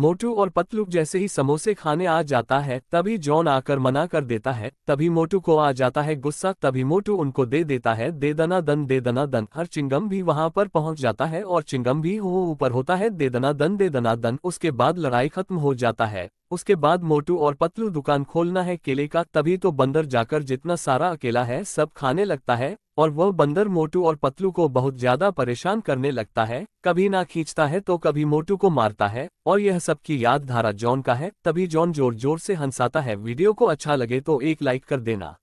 मोटू और पतलू जैसे ही समोसे खाने आ जाता है तभी जॉन आकर मना कर देता है तभी मोटू को आ जाता है गुस्सा तभी मोटू उनको दे देता है दे दना दन दे दना दन हर चिंगम भी वहां पर पहुंच जाता है और चिंगम भी हो ऊपर होता है दे दना दन दे दना दन उसके बाद लड़ाई खत्म हो जाता है उसके बाद मोटू और पतलू दुकान खोलना है केले का तभी तो बंदर जाकर जितना सारा अकेला है सब खाने लगता है और वह बंदर मोटू और पतलू को बहुत ज्यादा परेशान करने लगता है कभी ना खींचता है तो कभी मोटू को मारता है और यह सबकी याद धारा जॉन का है तभी जॉन जोर जोर से हंसाता है वीडियो को अच्छा लगे तो एक लाइक कर देना